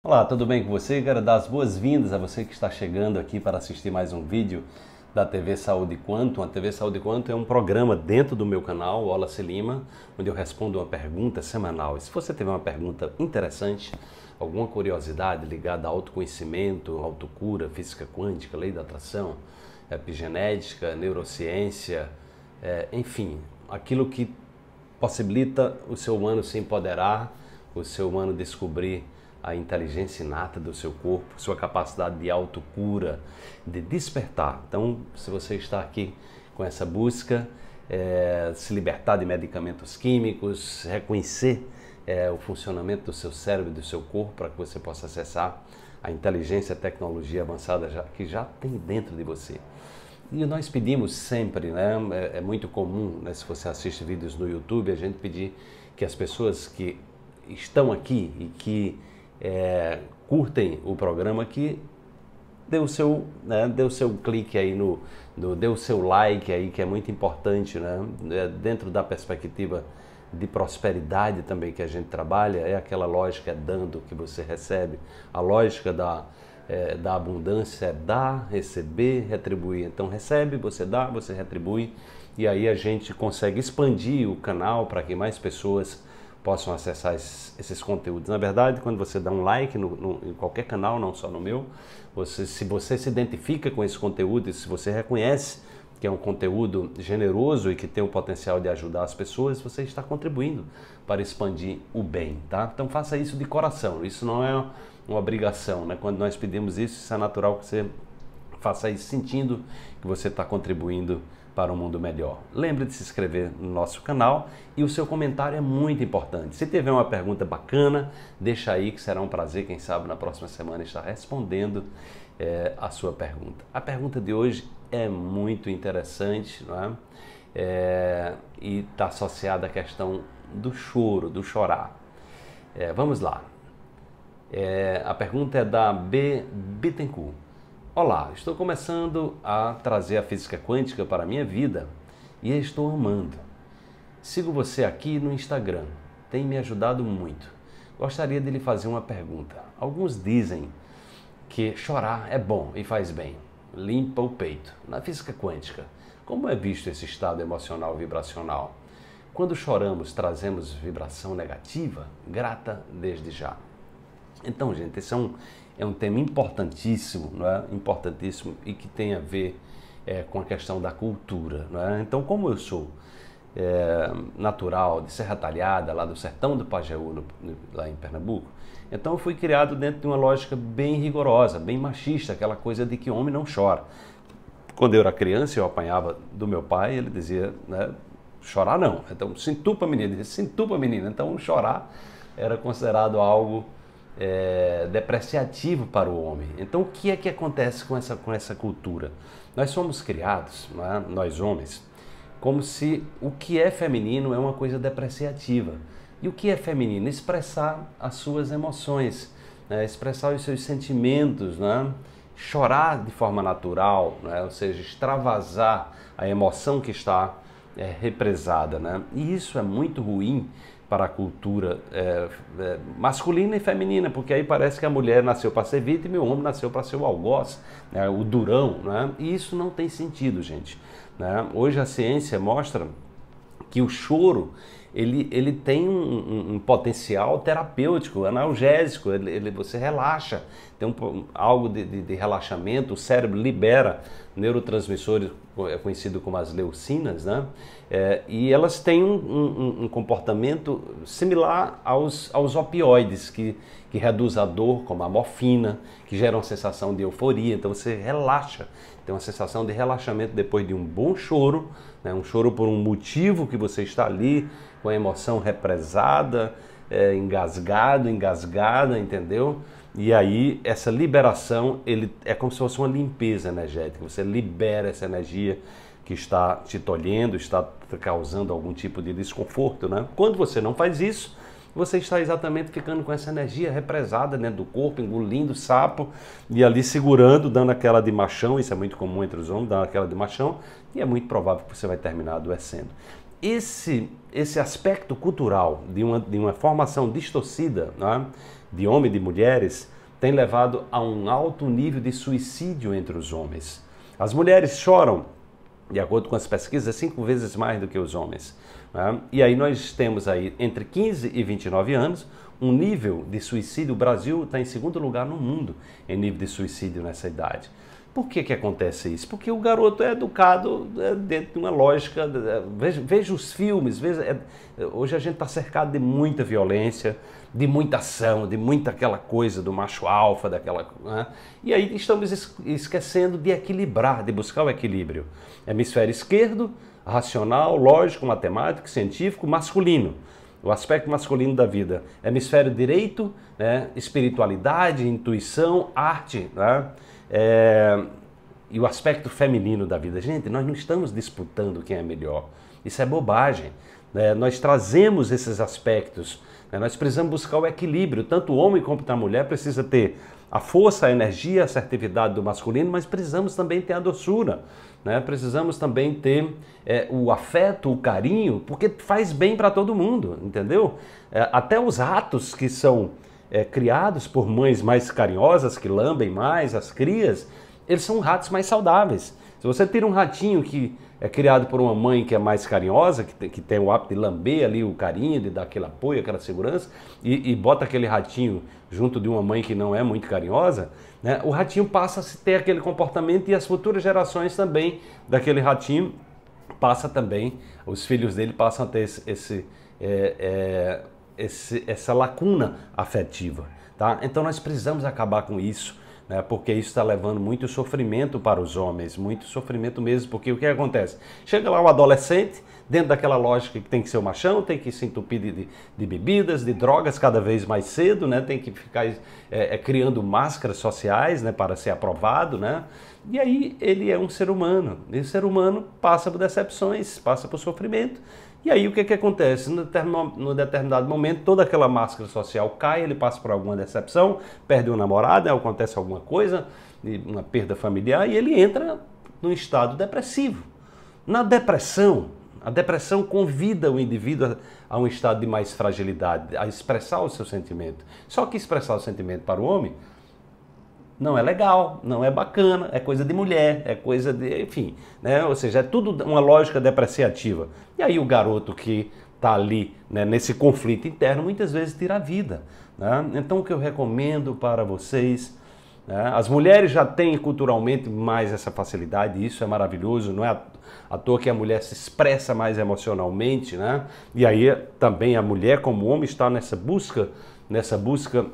Olá, tudo bem com você? Quero dar as boas-vindas a você que está chegando aqui para assistir mais um vídeo da TV Saúde Quantum. A TV Saúde Quantum é um programa dentro do meu canal, Ola Lima, onde eu respondo uma pergunta semanal. E se você tiver uma pergunta interessante, alguma curiosidade ligada a autoconhecimento, autocura, física quântica, lei da atração, epigenética, neurociência, é, enfim, aquilo que possibilita o seu humano se empoderar, o seu humano descobrir a inteligência inata do seu corpo, sua capacidade de autocura, de despertar. Então, se você está aqui com essa busca, é, se libertar de medicamentos químicos, reconhecer é, o funcionamento do seu cérebro e do seu corpo para que você possa acessar a inteligência, a tecnologia avançada já, que já tem dentro de você. E nós pedimos sempre, né? É, é muito comum, né, se você assiste vídeos no YouTube, a gente pedir que as pessoas que estão aqui e que é, curtem o programa que dê o seu, né, dê o seu clique aí no, no, dê o seu like aí que é muito importante, né? É, dentro da perspectiva de prosperidade também que a gente trabalha é aquela lógica dando que você recebe, a lógica da é, da abundância é dar, receber, retribuir. Então recebe, você dá, você retribui e aí a gente consegue expandir o canal para que mais pessoas possam acessar esses, esses, conteúdos. Na verdade, quando você dá um like no, no, em qualquer canal, não só no meu, você, se você se identifica com esse conteúdo e se você reconhece que é um conteúdo generoso e que tem o potencial de ajudar as pessoas, você está contribuindo para expandir o bem, tá? Então faça isso de coração, isso não é uma obrigação, né? Quando nós pedimos isso, isso é natural que você faça isso sentindo que você está contribuindo para um mundo melhor. Lembre de se inscrever no nosso canal e o seu comentário é muito importante. Se tiver uma pergunta bacana, deixa aí que será um prazer, quem sabe na próxima semana estar respondendo é, a sua pergunta. A pergunta de hoje é muito interessante não é? é e está associada à questão do choro, do chorar. É, vamos lá. a pergunta é da B. Bittencourt. Olá, estou começando a trazer a física quântica para a minha vida e estou amando. Sigo você aqui no Instagram, tem me ajudado muito. Gostaria de lhe fazer uma pergunta. Alguns dizem que chorar é bom e faz bem, limpa o peito. Na física quântica, como é visto esse estado emocional vibracional? Quando choramos, trazemos vibração negativa? Grata desde já. Então, gente, esse é um é um tema importantíssimo, não é? importantíssimo e que tem a ver é, com a questão da cultura. Não é? Então, como eu sou é, natural de Serra Talhada, lá do sertão do Pajeú, no, lá em Pernambuco, então eu fui criado dentro de uma lógica bem rigorosa, bem machista, aquela coisa de que homem não chora. Quando eu era criança, eu apanhava do meu pai, ele dizia, né, chorar não. Então, sintupa menina, ele dizia, sintupa menina. Então, chorar era considerado algo é, depreciativo para o homem. Então, o que é que acontece com essa, com essa cultura? Nós somos criados, é? nós homens, como se o que é feminino é uma coisa depreciativa. E o que é feminino? Expressar as suas emoções, né? expressar os seus sentimentos, né? chorar de forma natural, né? ou seja, extravasar a emoção que está é, represada. Né? E isso é muito ruim para a cultura é, é, masculina e feminina, porque aí parece que a mulher nasceu para ser vítima e o homem nasceu para ser o algoz, né, o durão. Né? E isso não tem sentido, gente. Né? Hoje a ciência mostra que o choro ele, ele tem um, um potencial terapêutico, analgésico, ele, ele você relaxa, tem um, algo de, de, de, relaxamento, o cérebro libera neurotransmissores, é conhecido como as leucinas, né? É, e elas têm um, um, comportamento similar aos, aos opioides, que, que reduz a dor, como a morfina, que gera uma sensação de euforia, então você relaxa, tem uma sensação de relaxamento depois de um bom choro, né? um choro por um motivo que você está ali, com a emoção represada, é, engasgado, engasgada, entendeu? E aí essa liberação ele é como se fosse uma limpeza energética. Você libera essa energia que está te tolhendo, está causando algum tipo de desconforto, né? Quando você não faz isso, você está exatamente ficando com essa energia represada dentro do corpo, engolindo sapo e ali segurando, dando aquela de machão, isso é muito comum entre os homens, dando aquela de machão, e é muito provável que você vai terminar adoecendo esse, esse aspecto cultural de uma, de uma formação distorcida né, de homens e de mulheres tem levado a um alto nível de suicídio entre os homens. As mulheres choram, de acordo com as pesquisas, cinco vezes mais do que os homens. Né? E aí nós temos aí entre 15 e 29 anos um nível de suicídio. O Brasil está em segundo lugar no mundo em nível de suicídio nessa idade. Por que, que acontece isso? Porque o garoto é educado é dentro de uma lógica. É, veja, veja os filmes, veja, é, hoje a gente está cercado de muita violência, de muita ação, de muita aquela coisa do macho alfa, daquela. Né? E aí estamos esquecendo de equilibrar, de buscar o equilíbrio. Hemisfério esquerdo, racional, lógico, matemático, científico, masculino o aspecto masculino da vida. Hemisfério direito, né? espiritualidade, intuição, arte. Né? É, e o aspecto feminino da vida. Gente, nós não estamos disputando quem é melhor. Isso é bobagem. Né? Nós trazemos esses aspectos. Né? Nós precisamos buscar o equilíbrio. Tanto o homem como a mulher precisa ter a força, a energia, a assertividade do masculino, mas precisamos também ter a doçura. Né? Precisamos também ter é, o afeto, o carinho, porque faz bem para todo mundo, entendeu? É, até os ratos que são é, criados por mães mais carinhosas, que lambem mais as crias, eles são ratos mais saudáveis. Se você tira um ratinho que é criado por uma mãe que é mais carinhosa, que tem, que tem o hábito de lamber ali o carinho, de dar aquele apoio, aquela segurança, e, e bota aquele ratinho junto de uma mãe que não é muito carinhosa, né, o ratinho passa a ter aquele comportamento e as futuras gerações também daquele ratinho passa também, os filhos dele passam a ter esse, esse é, é, esse, essa lacuna afetiva. Tá? Então nós precisamos acabar com isso, né? porque isso está levando muito sofrimento para os homens, muito sofrimento mesmo, porque o que acontece? Chega lá o adolescente, dentro daquela lógica que tem que ser o machão, tem que se entupir de, de, bebidas, de drogas cada vez mais cedo, né? tem que ficar é, é, criando máscaras sociais né? para ser aprovado. Né? E aí ele é um ser humano, e o ser humano passa por decepções, passa por sofrimento, e aí o que, é que acontece? No, determinado momento, toda aquela máscara social cai, ele passa por alguma decepção, perde um namorado, né, acontece alguma coisa, uma perda familiar, e ele entra num estado depressivo. Na depressão, a depressão convida o indivíduo a um estado de mais fragilidade, a expressar o seu sentimento. Só que expressar o sentimento para o homem não é legal, não é bacana, é coisa de mulher, é coisa de. enfim. Né? Ou seja, é tudo uma lógica depreciativa. E aí o garoto que está ali né, nesse conflito interno muitas vezes tira a vida. Né? Então o que eu recomendo para vocês. Né, as mulheres já têm culturalmente mais essa facilidade, isso é maravilhoso, não é à toa que a mulher se expressa mais emocionalmente, né? E aí também a mulher, como homem, está nessa busca, nessa busca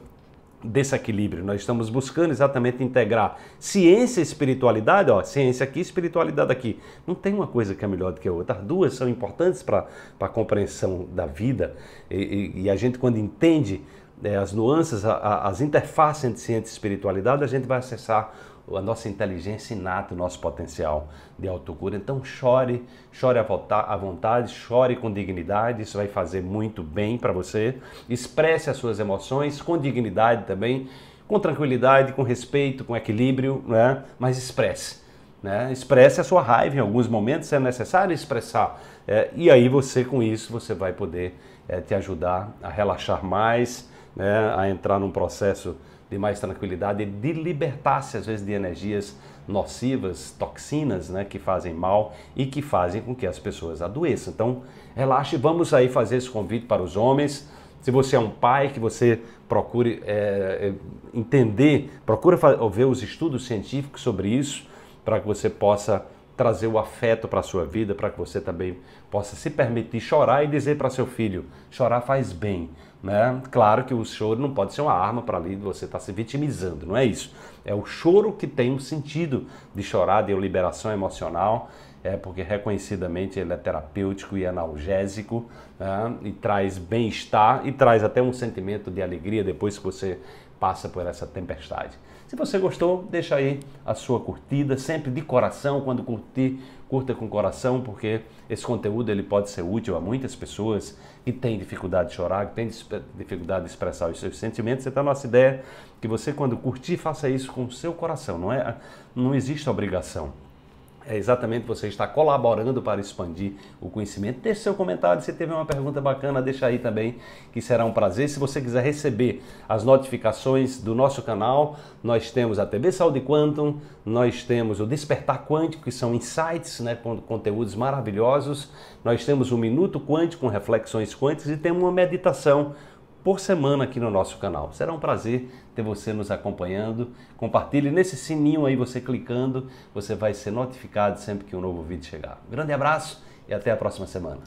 desse equilíbrio. Nós estamos buscando exatamente integrar ciência e espiritualidade, ó, ciência aqui, espiritualidade aqui. Não tem uma coisa que é melhor do que a outra. As duas são importantes para a compreensão da vida e, e, e, a gente quando entende é, as nuances, a, a, as interfaces entre ciência e espiritualidade, a gente vai acessar a nossa inteligência inata, o nosso potencial de autocura. Então chore, chore à vontade, chore com dignidade, isso vai fazer muito bem para você. Expresse as suas emoções com dignidade também, com tranquilidade, com respeito, com equilíbrio, né? mas expresse. Né? Expresse a sua raiva em alguns momentos, é necessário expressar. É, e aí você, com isso, você vai poder é, te ajudar a relaxar mais, né? a entrar num processo de mais tranquilidade de libertar-se, às vezes, de energias nocivas, toxinas, né, que fazem mal e que fazem com que as pessoas adoeçam. Então, relaxe, vamos aí fazer esse convite para os homens. Se você é um pai, que você procure é, é entender, procure ver os estudos científicos sobre isso, para que você possa trazer o afeto para a sua vida, para que você também possa se permitir chorar e dizer para seu filho: chorar faz bem. Né? Claro que o choro não pode ser uma arma para ali você estar tá se vitimizando, não é isso. É o choro que tem um sentido de chorar, de liberação emocional, é porque reconhecidamente ele é terapêutico e analgésico né? e traz bem-estar e traz até um sentimento de alegria depois que você passa por essa tempestade. Se você gostou, deixa aí a sua curtida, sempre de coração, quando curtir, curta com coração, porque esse conteúdo ele pode ser útil a muitas pessoas que têm dificuldade de chorar, que têm dificuldade de expressar os seus sentimentos. Então, a nossa ideia é que você, quando curtir, faça isso com o seu coração, não é? Não existe obrigação. É exatamente você está colaborando para expandir o conhecimento. Deixe seu comentário, se teve uma pergunta bacana, deixa aí também, que será um prazer. Se você quiser receber as notificações do nosso canal, nós temos a TV Saúde Quantum, nós temos o Despertar Quântico, que são insights, né, com conteúdos maravilhosos. Nós temos o Minuto Quântico com reflexões quânticas e temos uma meditação por semana aqui no nosso canal. Será um prazer ter você nos acompanhando. Compartilhe nesse sininho aí, você clicando, você vai ser notificado sempre que um novo vídeo chegar. Um grande abraço e até a próxima semana.